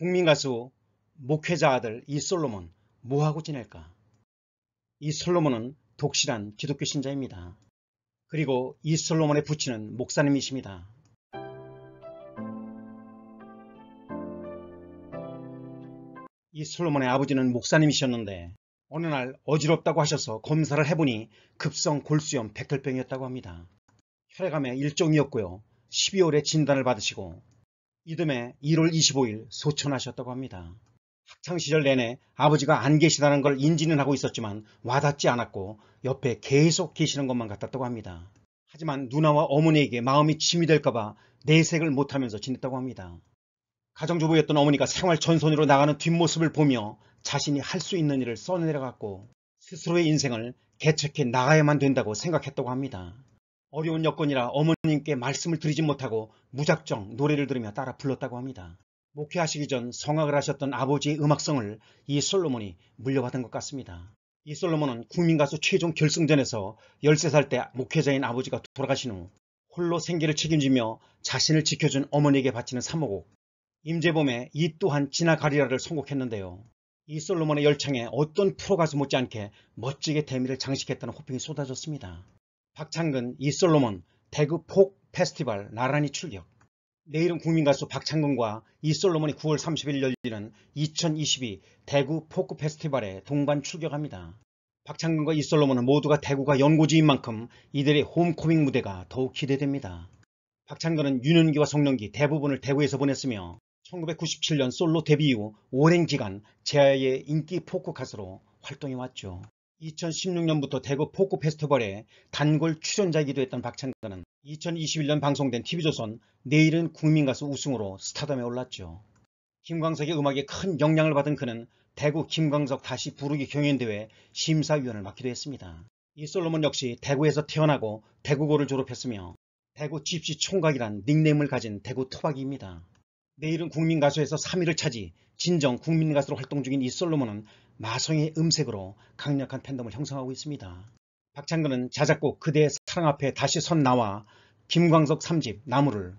국민가수 목회자 아들 이 솔로몬 뭐하고 지낼까? 이 솔로몬은 독실한 기독교 신자입니다. 그리고 이 솔로몬의 부친은 목사님이십니다. 이 솔로몬의 아버지는 목사님이셨는데 어느 날 어지럽다고 하셔서 검사를 해보니 급성 골수염 백혈병이었다고 합니다. 혈액암의 일종이었고요. 12월에 진단을 받으시고 이듬해 1월 25일 소천하셨다고 합니다. 학창시절 내내 아버지가 안 계시다는 걸 인지는 하고 있었지만 와닿지 않았고 옆에 계속 계시는 것만 같았다고 합니다. 하지만 누나와 어머니에게 마음이 침이 될까봐 내색을 못하면서 지냈다고 합니다. 가정주부였던 어머니가 생활 전선으로 나가는 뒷모습을 보며 자신이 할 수 있는 일을 써내려갔고 스스로의 인생을 개척해 나가야만 된다고 생각했다고 합니다. 어려운 여건이라 어머님께 말씀을 드리지 못하고 무작정 노래를 들으며 따라 불렀다고 합니다. 목회하시기 전 성악을 하셨던 아버지의 음악성을 이 솔로몬이 물려받은 것 같습니다. 이 솔로몬은 국민가수 최종 결승전에서 13살 때 목회자인 아버지가 돌아가신 후 홀로 생계를 책임지며 자신을 지켜준 어머니에게 바치는 사모곡 임재범의 이 또한 지나가리라를 선곡했는데요. 이 솔로몬의 열창에 어떤 프로가수 못지않게 멋지게 대미를 장식했다는 호평이 쏟아졌습니다. 박창근, 이솔로몬, 대구 폭 페스티벌 나란히 출격 내일은 국민가수 박창근과 이솔로몬이 9월 30일 열리는 2022 대구 포크 페스티벌에 동반 출격합니다. 박창근과 이솔로몬은 모두가 대구가 연고지인 만큼 이들의 홈코밍 무대가 더욱 기대됩니다. 박창근은 유년기와 성년기 대부분을 대구에서 보냈으며 1997년 솔로 데뷔 이후 오랜 기간 제아의 인기 포크 가수로 활동해왔죠. 2016년부터 대구 포크 페스티벌의 단골 출연자이기도 했던 박찬근은 2021년 방송된 TV조선 내일은 국민가수 우승으로 스타덤에 올랐죠. 김광석의 음악에 큰 영향을 받은 그는 대구 김광석 다시 부르기 경연대회 심사위원을 맡기도 했습니다. 이 솔로몬 역시 대구에서 태어나고 대구고를 졸업했으며 대구 집시 총각이란 닉네임을 가진 대구 토박이입니다. 내일은 국민가수에서 3위를 차지 진정 국민가수로 활동 중인 이 솔로몬은 마성의 음색으로 강력한 팬덤을 형성하고 있습니다. 박찬근은 자작곡 그대의 사랑 앞에 다시 선 나와 김광석 3집 나무를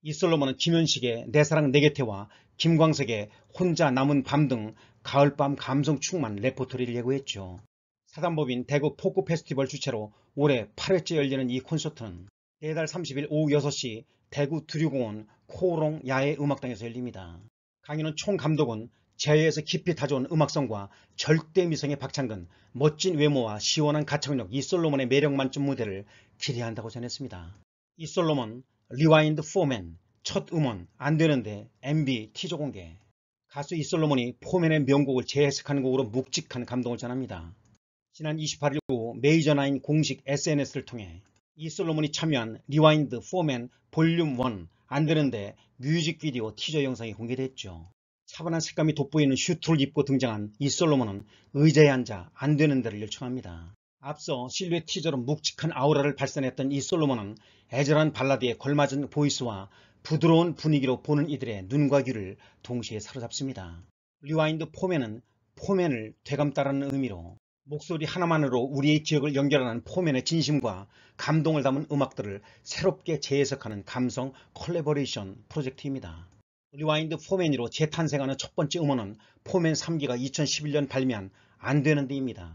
이솔로몬은 김현식의 내 사랑 내 곁에와 김광석의 혼자 남은 밤 등 가을밤 감성 충만 레포토리를 예고했죠. 사단법인 대구 포크 페스티벌 주최로 올해 8회째 열리는 이 콘서트는 매달 30일 오후 6시 대구 두류공원 코오롱 야외 음악당에서 열립니다. 강연은 총감독은 제외에서 깊이 다져온 음악성과 절대 미성의 박창근, 멋진 외모와 시원한 가창력 이솔로몬의 매력 만점 무대를 기대한다고 전했습니다. 이솔로몬, 리와인드 포맨, 첫 음원, 안되는데, MB, 티저 공개 가수 이솔로몬이 포맨의 명곡을 재해석하는 곡으로 묵직한 감동을 전합니다. 지난 28일 오후 메이저나인 공식 SNS를 통해 이솔로몬이 참여한 리와인드 포맨 볼륨 1, 안되는데 뮤직비디오 티저 영상이 공개됐죠. 차분한 색감이 돋보이는 슈트를 입고 등장한 이 솔로몬은 의자에 앉아 안 되는 데를 요청합니다. 앞서 실루엣 티저로 묵직한 아우라를 발산했던 이 솔로몬은 애절한 발라드에 걸맞은 보이스와 부드러운 분위기로 보는 이들의 눈과 귀를 동시에 사로잡습니다. 리와인드 포맨은 포맨을 되감따라는 의미로 목소리 하나만으로 우리의 기억을 연결하는 포맨의 진심과 감동을 담은 음악들을 새롭게 재해석하는 감성 컬래버레이션 프로젝트입니다. 리와인드 포맨으로 재탄생하는 첫 번째 음원은 포맨 3기가 2011년 발매한 안 되는 데입니다.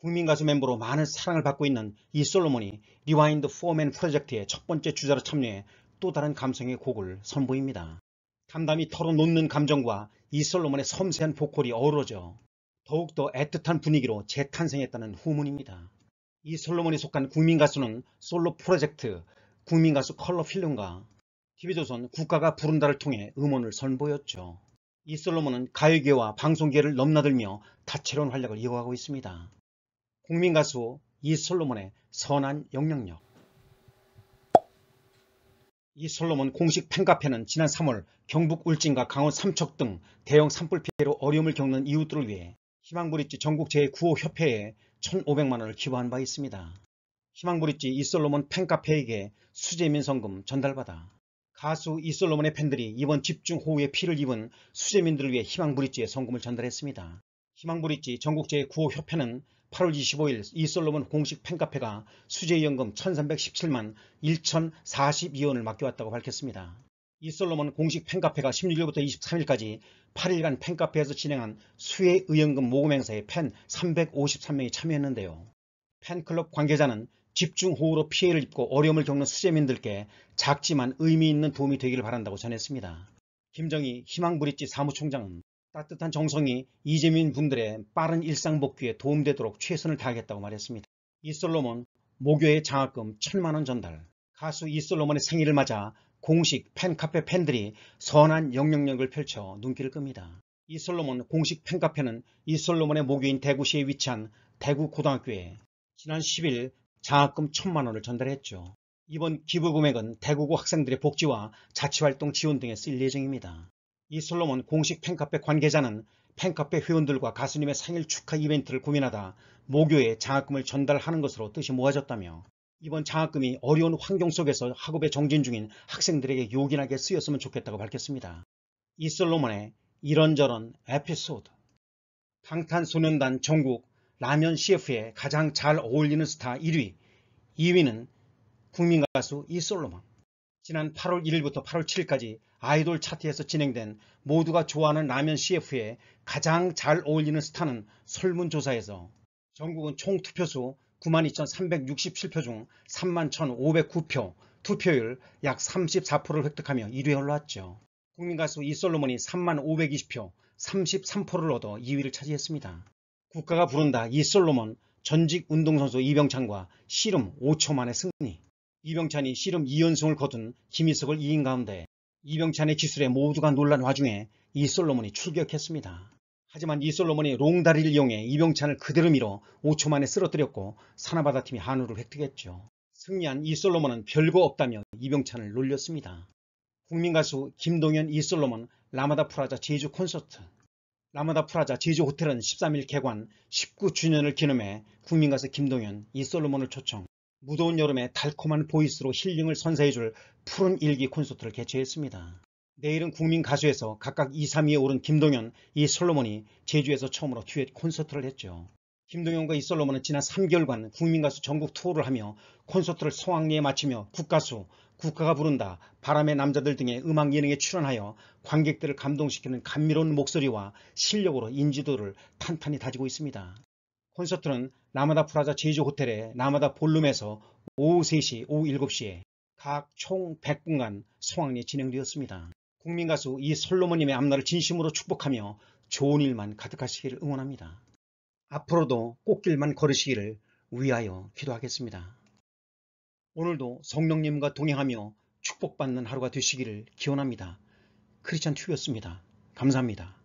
국민 가수 멤버로 많은 사랑을 받고 있는 이 솔로몬이 리와인드 포맨 프로젝트의 첫 번째 주자로 참여해 또 다른 감성의 곡을 선보입니다. 담담히 털어놓는 감정과 이 솔로몬의 섬세한 보컬이 어우러져 더욱더 애틋한 분위기로 재탄생했다는 후문입니다. 이 솔로몬이 속한 국민 가수는 솔로 프로젝트 국민 가수 컬러 필름과 TV조선 국가가 부른다를 통해 음원을 선보였죠. 이 솔로몬은 가요계와 방송계를 넘나들며 다채로운 활약을 이어가고 있습니다. 국민가수 이 솔로몬의 선한 영향력 이 솔로몬 공식 팬카페는 지난 3월 경북 울진과 강원 삼척 등 대형 산불 피해로 어려움을 겪는 이웃들을 위해 희망브릿지 전국 제9호협회에 1,500만원을 기부한 바 있습니다. 희망브릿지 이 솔로몬 팬카페에게 수재민 성금 전달받아 가수 이솔로몬의 팬들이 이번 집중 호우에 피를 입은 수재민들을 위해 희망브릿지에 성금을 전달했습니다. 희망브릿지 전국 제9호협회는 8월 25일 이솔로몬 공식 팬카페가 수재연금 1317만 1042원을 맡겨왔다고 밝혔습니다. 이솔로몬 공식 팬카페가 16일부터 23일까지 8일간 팬카페에서 진행한 수혜 의연금 모금 행사에 팬 353명이 참여했는데요. 팬클럽 관계자는 집중호우로 피해를 입고 어려움을 겪는 수재민들께 작지만 의미 있는 도움이 되기를 바란다고 전했습니다. 김정희 희망브릿지 사무총장은 따뜻한 정성이 이재민 분들의 빠른 일상복귀에 도움되도록 최선을 다하겠다고 말했습니다. 이솔로몬 목요의 장학금 천만원 전달 가수 이솔로몬의 생일을 맞아 공식 팬카페 팬들이 선한 영향력을 펼쳐 눈길을 끕니다. 이솔로몬 공식 팬카페는 이솔로몬의 모교인 대구시에 위치한 대구고등학교에 지난 10일 장학금 천만 원을 전달했죠. 이번 기부 금액은 대구고 학생들의 복지와 자치활동 지원 등에 쓰일 예정입니다. 이 솔로몬 공식 팬카페 관계자는 팬카페 회원들과 가수님의 생일 축하 이벤트를 고민하다 모교에 장학금을 전달하는 것으로 뜻이 모아졌다며 이번 장학금이 어려운 환경 속에서 학업에 정진 중인 학생들에게 요긴하게 쓰였으면 좋겠다고 밝혔습니다. 이솔로몬의 이런저런 에피소드 방탄소년단 전국 라면 CF에 가장 잘 어울리는 스타 1위, 2위는 국민 가수 이솔로몬. 지난 8월 1일부터 8월 7일까지 아이돌 차트에서 진행된 모두가 좋아하는 라면 CF에 가장 잘 어울리는 스타는 설문조사에서 전국은 총 투표수 92,367표 중 31,509표, 투표율 약 34%를 획득하며 1위에 올라왔죠. 국민 가수 이솔로몬이 3만 520표, 33%를 얻어 2위를 차지했습니다. 국가가 부른다 이 솔로몬 전직 운동선수 이병찬과 씨름 5초 만에 승리 이병찬이 씨름 2연승을 거둔 김희석을 2인 가운데 이병찬의 기술에 모두가 놀란 와중에 이 솔로몬이 출격했습니다. 하지만 이 솔로몬이 롱다리를 이용해 이병찬을 그대로 밀어 5초 만에 쓰러뜨렸고 산하바다 팀이 한우를 획득했죠. 승리한 이 솔로몬은 별거 없다며 이병찬을 놀렸습니다. 국민가수 김동현 이 솔로몬 라마다 프라자 제주 콘서트 라마다 프라자 제주 호텔은 13일 개관 19주년을 기념해 국민가수 김동현, 이솔로몬을 초청 무더운 여름에 달콤한 보이스로 힐링을 선사해줄 푸른 일기 콘서트를 개최했습니다. 내일은 국민 가수에서 각각 2, 3위에 오른 김동현, 이솔로몬이 제주에서 처음으로 듀엣 콘서트를 했죠. 김동연과 이솔로몬은 지난 3개월간 국민가수 전국 투어를 하며 콘서트를 성황리에 마치며 국가수, 국가가 부른다, 바람의 남자들 등의 음악 예능에 출연하여 관객들을 감동시키는 감미로운 목소리와 실력으로 인지도를 탄탄히 다지고 있습니다. 콘서트는 나마다 프라자 제주 호텔의 나마다 볼룸에서 오후 3시, 오후 7시에 각 총 100분간 성황리에 진행되었습니다. 국민가수 이솔로몬님의 앞날을 진심으로 축복하며 좋은 일만 가득하시기를 응원합니다. 앞으로도 꽃길만 걸으시기를 위하여 기도하겠습니다. 오늘도 성령님과 동행하며 축복받는 하루가 되시기를 기원합니다. 크리스찬 튜였습니다. 감사합니다.